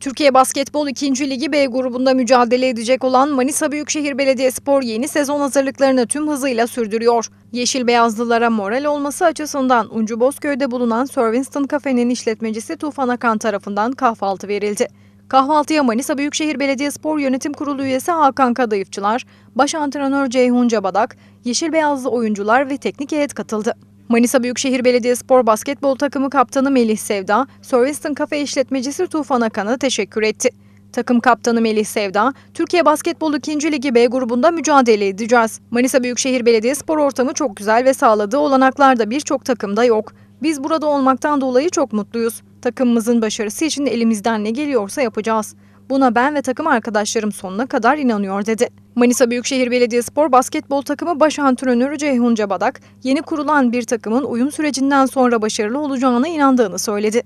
Türkiye Basketbol 2. Ligi B grubunda mücadele edecek olan Manisa Büyükşehir Belediyespor yeni sezon hazırlıklarını tüm hızıyla sürdürüyor. Yeşil beyazlılara moral olması açısından Uncu Bozköy'de bulunan Sir Winston Cafe'nin işletmecisi Tufan Akan tarafından kahvaltı verildi. Kahvaltıya Manisa Büyükşehir Belediyespor Yönetim Kurulu üyesi Hakan Kadayıfçılar, baş antrenör Ceyhun Cabadak, yeşil beyazlı oyuncular ve teknik heyet katıldı. Manisa Büyükşehir Belediye Spor basketbol takımı kaptanı Melih Sevda, Surveston kafe işletmecisi Tufan Akan'a teşekkür etti. Takım kaptanı Melih Sevda, Türkiye Basketbolu 2. Ligi B grubunda mücadele edeceğiz. Manisa Büyükşehir Belediye Spor ortamı çok güzel ve sağladığı olanaklar da birçok takımda yok. Biz burada olmaktan dolayı çok mutluyuz. Takımımızın başarısı için elimizden ne geliyorsa yapacağız. Buna ben ve takım arkadaşlarım sonuna kadar inanıyor dedi. Manisa Büyükşehir Belediyespor basketbol takımı baş antrenörü Ceyhun Cebadak, yeni kurulan bir takımın uyum sürecinden sonra başarılı olacağına inandığını söyledi.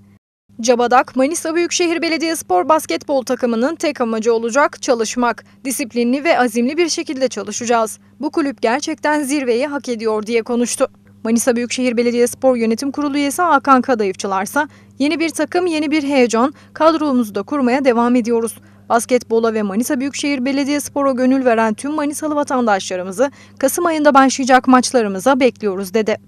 Cabadak, Manisa Büyükşehir Belediyespor basketbol takımının tek amacı olacak çalışmak. Disiplinli ve azimli bir şekilde çalışacağız. Bu kulüp gerçekten zirveyi hak ediyor diye konuştu. Manisa Büyükşehir Belediye Spor Yönetim Kurulu üyesi Hakan Kadayıfçılarsa yeni bir takım yeni bir heyecan kadromuzu da kurmaya devam ediyoruz. Basketbola ve Manisa Büyükşehir Belediye Belediyespor'a gönül veren tüm Manisalı vatandaşlarımızı Kasım ayında başlayacak maçlarımıza bekliyoruz dedi.